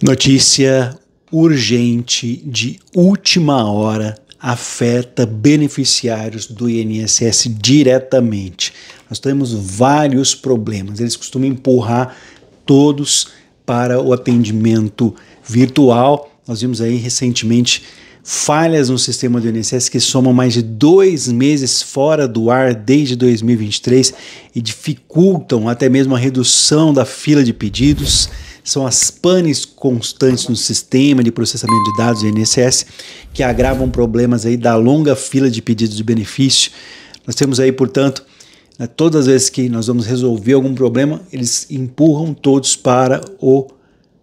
Notícia urgente de última hora afeta beneficiários do INSS diretamente. Nós temos vários problemas. Eles costumam empurrar todos para o atendimento virtual. Nós vimos aí recentemente falhas no sistema do INSS que somam mais de dois meses fora do ar desde 2023 e dificultam até mesmo a redução da fila de pedidos são as panes constantes no sistema de processamento de dados do INSS que agravam problemas aí da longa fila de pedidos de benefício. Nós temos aí, portanto, né, todas as vezes que nós vamos resolver algum problema, eles empurram todos para o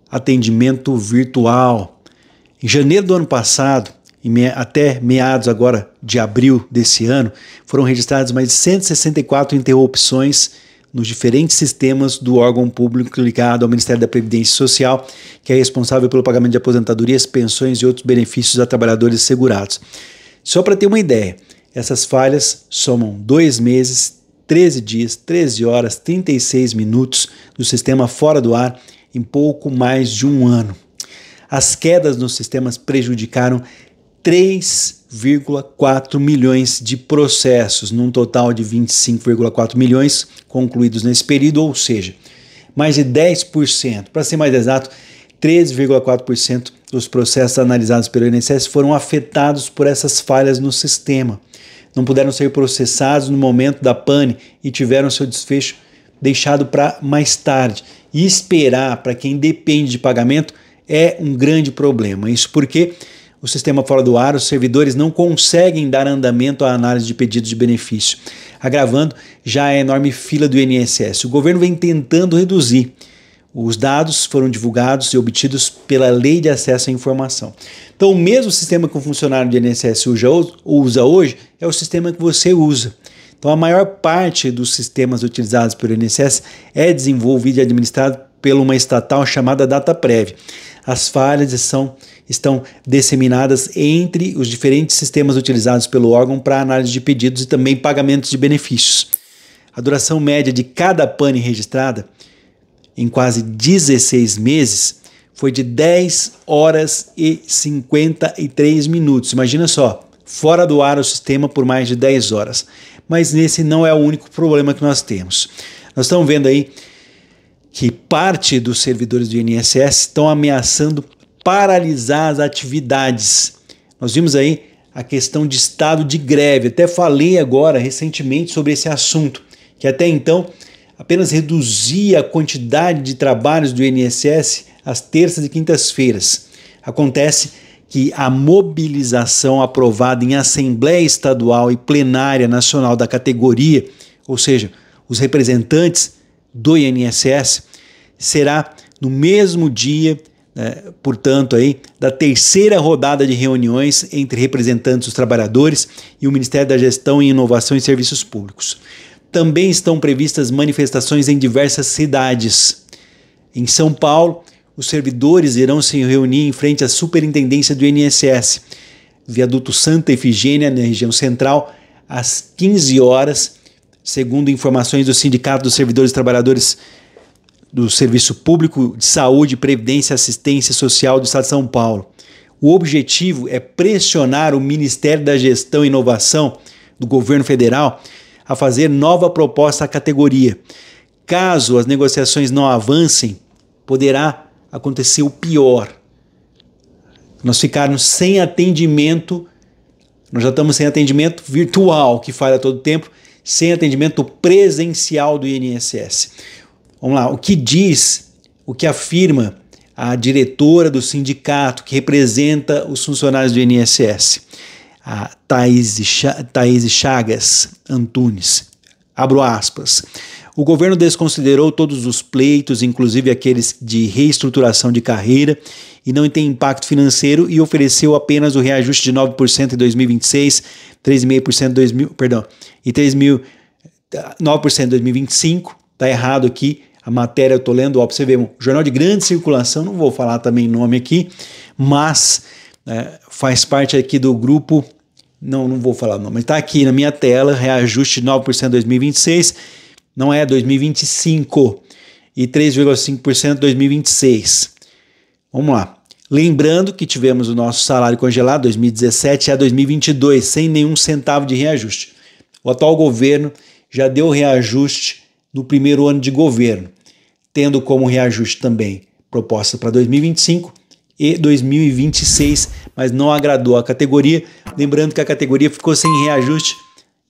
atendimento virtual. Em janeiro do ano passado, até meados agora de abril desse ano, foram registradas mais de 164 interrupções nos diferentes sistemas do órgão público ligado ao Ministério da Previdência Social, que é responsável pelo pagamento de aposentadorias, pensões e outros benefícios a trabalhadores segurados. Só para ter uma ideia, essas falhas somam dois meses, 13 dias, 13 horas, 36 minutos do sistema fora do ar em pouco mais de um ano. As quedas nos sistemas prejudicaram 3 2,4 milhões de processos, num total de 25,4 milhões concluídos nesse período, ou seja, mais de 10%, para ser mais exato, 13,4% dos processos analisados pelo INSS foram afetados por essas falhas no sistema. Não puderam ser processados no momento da pane e tiveram seu desfecho deixado para mais tarde. E esperar para quem depende de pagamento é um grande problema. Isso porque o sistema fora do ar, os servidores não conseguem dar andamento à análise de pedidos de benefício, agravando já a é enorme fila do INSS. O governo vem tentando reduzir. Os dados foram divulgados e obtidos pela Lei de Acesso à Informação. Então, o mesmo sistema que o funcionário do INSS usa hoje é o sistema que você usa. Então, a maior parte dos sistemas utilizados pelo INSS é desenvolvido e administrado por uma estatal chamada DataPrev as falhas são, estão disseminadas entre os diferentes sistemas utilizados pelo órgão para análise de pedidos e também pagamentos de benefícios. A duração média de cada pane registrada, em quase 16 meses, foi de 10 horas e 53 minutos. Imagina só, fora do ar o sistema por mais de 10 horas. Mas nesse não é o único problema que nós temos. Nós estamos vendo aí que parte dos servidores do INSS estão ameaçando paralisar as atividades. Nós vimos aí a questão de estado de greve. Até falei agora recentemente sobre esse assunto, que até então apenas reduzia a quantidade de trabalhos do INSS às terças e quintas-feiras. Acontece que a mobilização aprovada em Assembleia Estadual e Plenária Nacional da categoria, ou seja, os representantes do INSS será no mesmo dia, né, portanto, aí, da terceira rodada de reuniões entre representantes dos trabalhadores e o Ministério da Gestão e Inovação e Serviços Públicos. Também estão previstas manifestações em diversas cidades. Em São Paulo, os servidores irão se reunir em frente à superintendência do INSS, viaduto Santa Efigênia, na região central, às 15 horas Segundo informações do Sindicato dos Servidores e Trabalhadores do Serviço Público de Saúde, Previdência e Assistência Social do Estado de São Paulo. O objetivo é pressionar o Ministério da Gestão e Inovação do governo federal a fazer nova proposta à categoria. Caso as negociações não avancem, poderá acontecer o pior. Nós ficarmos sem atendimento, nós já estamos sem atendimento virtual, que falha todo tempo, sem atendimento presencial do INSS. Vamos lá, o que diz, o que afirma a diretora do sindicato que representa os funcionários do INSS, a Thaís Chagas Antunes. Abro aspas. O governo desconsiderou todos os pleitos, inclusive aqueles de reestruturação de carreira, e não tem impacto financeiro e ofereceu apenas o reajuste de 9% em 2026, 3,5% em 2000, perdão, e 3.000 9% em 2025. Tá errado aqui, a matéria eu tô lendo, ó, você vê um jornal de grande circulação, não vou falar também nome aqui, mas é, faz parte aqui do grupo, não, não vou falar o nome, mas tá aqui na minha tela, reajuste 9% em 2026 não é 2025 e 3,5% 2026. Vamos lá. Lembrando que tivemos o nosso salário congelado 2017 a 2022 sem nenhum centavo de reajuste. O atual governo já deu reajuste no primeiro ano de governo, tendo como reajuste também proposta para 2025 e 2026, mas não agradou a categoria. Lembrando que a categoria ficou sem reajuste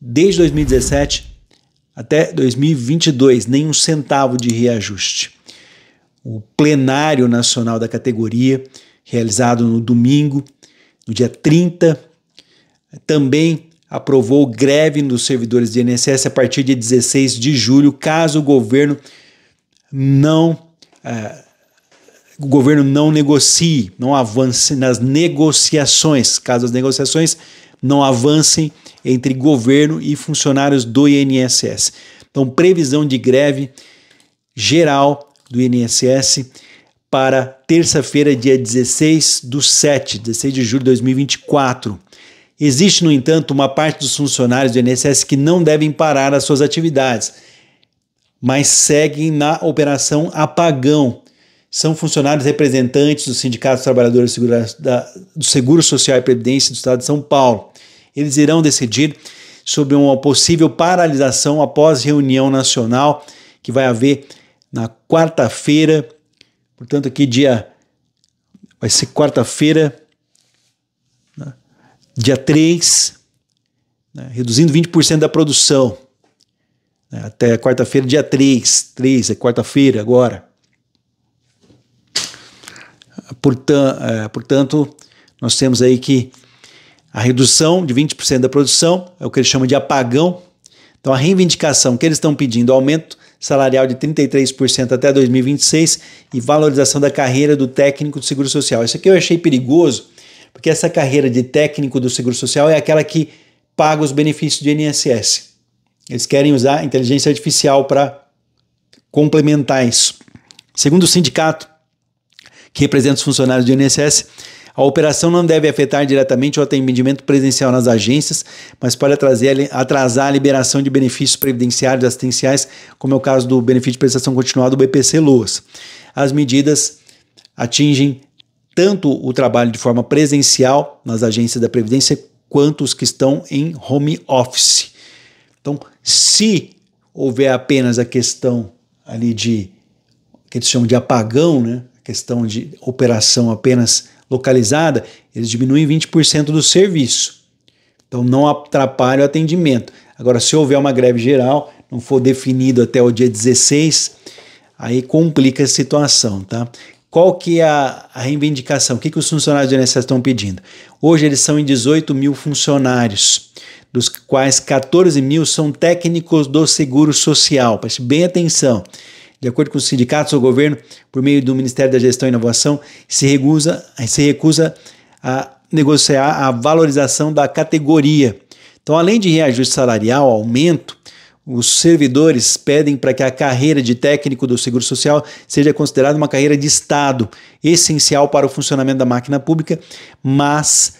desde 2017 até 2022, nem um centavo de reajuste. O plenário nacional da categoria, realizado no domingo, no dia 30, também aprovou greve dos servidores de INSS a partir de 16 de julho, caso o governo não eh, o governo não negocie, não avance nas negociações, caso as negociações não avancem entre governo e funcionários do INSS. Então, previsão de greve geral do INSS para terça-feira, dia 16 do 7, 16 de julho de 2024. Existe, no entanto, uma parte dos funcionários do INSS que não devem parar as suas atividades, mas seguem na operação apagão, são funcionários representantes do Sindicato dos Trabalhadores do Seguro, Social e Previdência do Estado de São Paulo. Eles irão decidir sobre uma possível paralisação após reunião nacional que vai haver na quarta-feira, portanto, aqui dia. Vai ser quarta-feira, né, dia 3, né, reduzindo 20% da produção. Né, até quarta-feira, dia 3. 3 é quarta-feira agora. Eh, portanto, nós temos aí que a redução de 20% da produção é o que eles chamam de apagão. Então, a reivindicação que eles estão pedindo, aumento salarial de 33% até 2026 e valorização da carreira do técnico do Seguro Social. Isso aqui eu achei perigoso, porque essa carreira de técnico do Seguro Social é aquela que paga os benefícios do INSS. Eles querem usar inteligência artificial para complementar isso. Segundo o sindicato, que representa os funcionários do INSS, a operação não deve afetar diretamente o atendimento presencial nas agências, mas pode atrasar a liberação de benefícios previdenciários assistenciais, como é o caso do benefício de prestação continuada do BPC Loas. As medidas atingem tanto o trabalho de forma presencial nas agências da Previdência, quanto os que estão em home office. Então, se houver apenas a questão ali de que eles chamam de apagão, né? questão de operação apenas localizada, eles diminuem 20% do serviço. Então não atrapalha o atendimento. Agora, se houver uma greve geral, não for definido até o dia 16, aí complica a situação, tá? Qual que é a, a reivindicação? O que, que os funcionários do INSS estão pedindo? Hoje eles são em 18 mil funcionários, dos quais 14 mil são técnicos do Seguro Social. Preste bem atenção. De acordo com os sindicatos, o governo, por meio do Ministério da Gestão e Inovação, se recusa, se recusa a negociar a valorização da categoria. Então, além de reajuste salarial, aumento, os servidores pedem para que a carreira de técnico do Seguro Social seja considerada uma carreira de Estado, essencial para o funcionamento da máquina pública, mas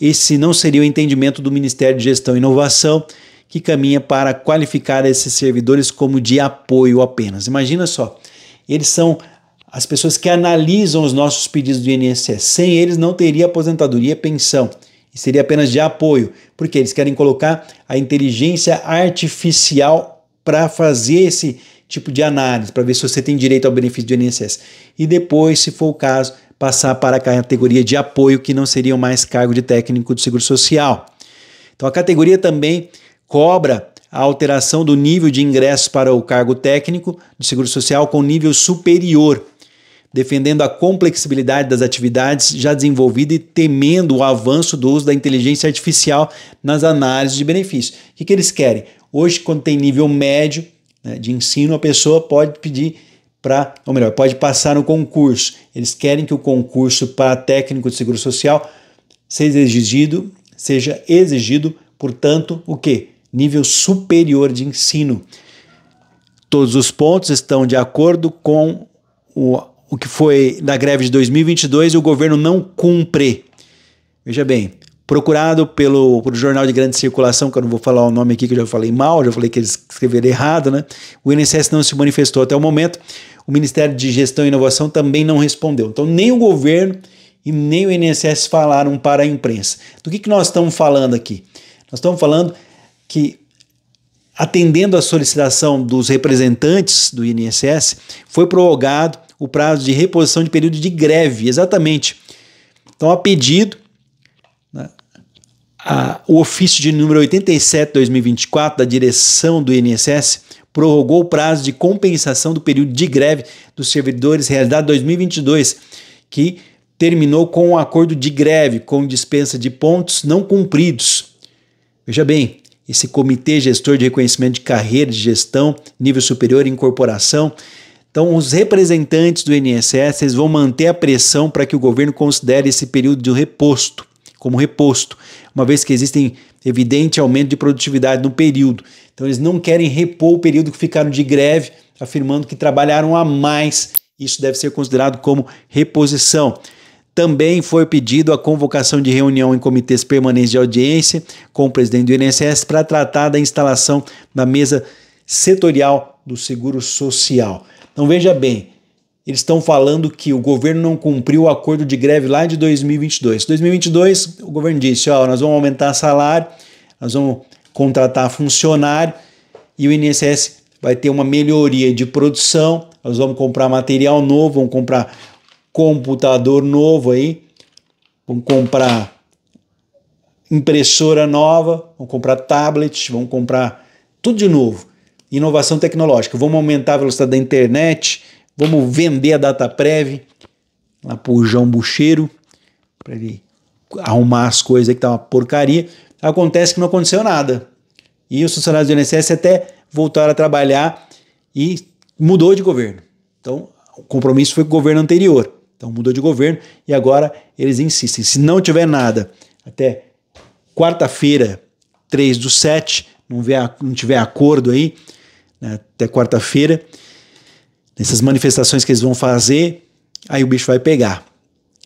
esse não seria o entendimento do Ministério de Gestão e Inovação, que caminha para qualificar esses servidores como de apoio apenas. Imagina só, eles são as pessoas que analisam os nossos pedidos do INSS. Sem eles não teria aposentadoria e pensão. E seria apenas de apoio, porque eles querem colocar a inteligência artificial para fazer esse tipo de análise, para ver se você tem direito ao benefício do INSS. E depois, se for o caso, passar para a categoria de apoio, que não seriam mais cargo de técnico do Seguro Social. Então, a categoria também cobra a alteração do nível de ingresso para o cargo técnico de seguro social com nível superior, defendendo a complexibilidade das atividades já desenvolvidas e temendo o avanço do uso da inteligência artificial nas análises de benefícios. O que, que eles querem? Hoje, quando tem nível médio né, de ensino, a pessoa pode pedir para, ou melhor, pode passar no concurso. Eles querem que o concurso para técnico de seguro social seja exigido, seja exigido, portanto, o quê? nível superior de ensino. Todos os pontos estão de acordo com o, o que foi da greve de 2022 e o governo não cumpre. Veja bem, procurado pelo, pelo jornal de grande circulação, que eu não vou falar o nome aqui, que eu já falei mal, já falei que eles escreveram errado, né? O INSS não se manifestou até o momento. O Ministério de Gestão e Inovação também não respondeu. Então, nem o governo e nem o INSS falaram para a imprensa. Do que, que nós estamos falando aqui? Nós estamos falando que atendendo à solicitação dos representantes do INSS, foi prorrogado o prazo de reposição de período de greve, exatamente. Então, a pedido, né, a, o ofício de número 87-2024 da direção do INSS prorrogou o prazo de compensação do período de greve dos servidores realidade 2022, que terminou com um acordo de greve com dispensa de pontos não cumpridos. Veja bem, esse comitê gestor de reconhecimento de carreira de gestão, nível superior e incorporação. Então, os representantes do INSS eles vão manter a pressão para que o governo considere esse período de reposto, como reposto, uma vez que existem evidente aumento de produtividade no período. Então, eles não querem repor o período que ficaram de greve, afirmando que trabalharam a mais. Isso deve ser considerado como reposição. Também foi pedido a convocação de reunião em comitês permanentes de audiência com o presidente do INSS para tratar da instalação da mesa setorial do Seguro Social. Então veja bem, eles estão falando que o governo não cumpriu o acordo de greve lá de 2022. 2022, o governo disse, ó, nós vamos aumentar salário, nós vamos contratar funcionário e o INSS vai ter uma melhoria de produção, nós vamos comprar material novo, vamos comprar computador novo aí, vão comprar impressora nova, vão comprar tablets, vão comprar tudo de novo. Inovação tecnológica, vamos aumentar a velocidade da internet, vamos vender a data prévia lá pro João Bucheiro, para ele arrumar as coisas aí que tá uma porcaria. Acontece que não aconteceu nada. E os funcionários do INSS até voltaram a trabalhar e mudou de governo. Então, o compromisso foi com o governo anterior. Então mudou de governo e agora eles insistem. Se não tiver nada até quarta-feira, 3 do 7, não, vier, não tiver acordo aí, né, até quarta-feira, nessas manifestações que eles vão fazer, aí o bicho vai pegar.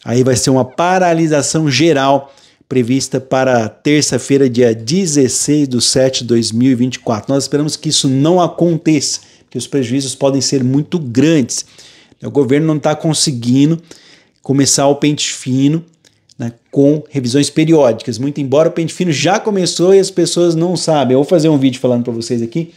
Aí vai ser uma paralisação geral prevista para terça-feira, dia 16 de 7 de 2024. Nós esperamos que isso não aconteça, porque os prejuízos podem ser muito grandes. O governo não está conseguindo começar o pente fino né, com revisões periódicas. Muito embora o pente fino já começou e as pessoas não sabem. Eu vou fazer um vídeo falando para vocês aqui,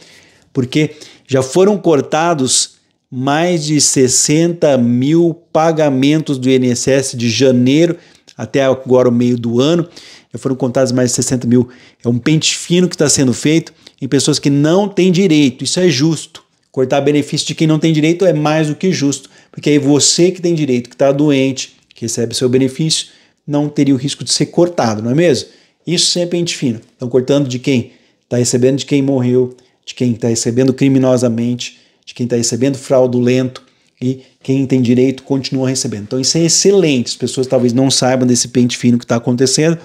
porque já foram cortados mais de 60 mil pagamentos do INSS de janeiro até agora o meio do ano. Já foram contados mais de 60 mil. É um pente fino que está sendo feito em pessoas que não têm direito. Isso é justo. Cortar benefício de quem não tem direito é mais do que justo, porque aí você que tem direito, que está doente, que recebe seu benefício, não teria o risco de ser cortado, não é mesmo? Isso sempre é gente fina. Estão cortando de quem está recebendo, de quem morreu, de quem está recebendo criminosamente, de quem está recebendo fraudulento e quem tem direito continua recebendo. Então isso é excelente. As pessoas talvez não saibam desse pente fino que está acontecendo,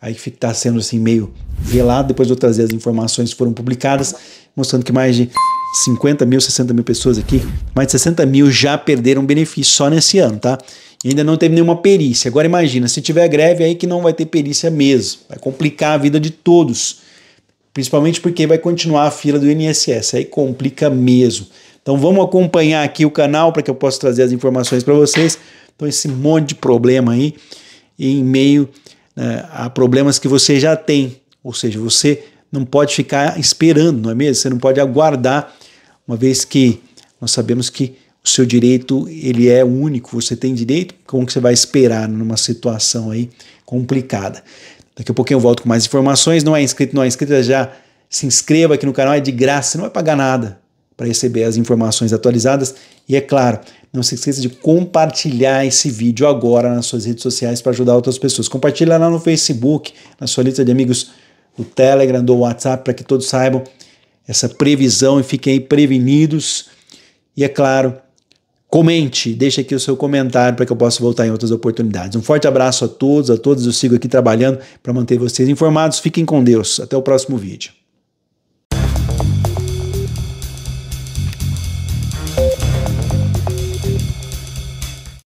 aí fica tá sendo assim meio velado. Depois eu trazer as informações que foram publicadas, mostrando que mais de 50 mil, 60 mil pessoas aqui, mais de 60 mil já perderam benefício só nesse ano, tá? E ainda não teve nenhuma perícia. Agora imagina, se tiver greve aí que não vai ter perícia mesmo, vai complicar a vida de todos, principalmente porque vai continuar a fila do INSS, aí complica mesmo. Então vamos acompanhar aqui o canal para que eu possa trazer as informações para vocês. Então esse monte de problema aí em meio né, a problemas que você já tem, ou seja, você não pode ficar esperando, não é mesmo? Você não pode aguardar uma vez que nós sabemos que o seu direito ele é único, você tem direito, como que você vai esperar numa situação aí complicada? Daqui a pouquinho eu volto com mais informações. Não é inscrito, não é inscrita, é já se inscreva aqui no canal, é de graça, você não vai pagar nada para receber as informações atualizadas. E é claro, não se esqueça de compartilhar esse vídeo agora nas suas redes sociais para ajudar outras pessoas. Compartilha lá no Facebook, na sua lista de amigos do Telegram, do WhatsApp, para que todos saibam essa previsão e fiquem prevenidos. E é claro, comente, deixe aqui o seu comentário para que eu possa voltar em outras oportunidades. Um forte abraço a todos, a todos. Eu sigo aqui trabalhando para manter vocês informados. Fiquem com Deus. Até o próximo vídeo.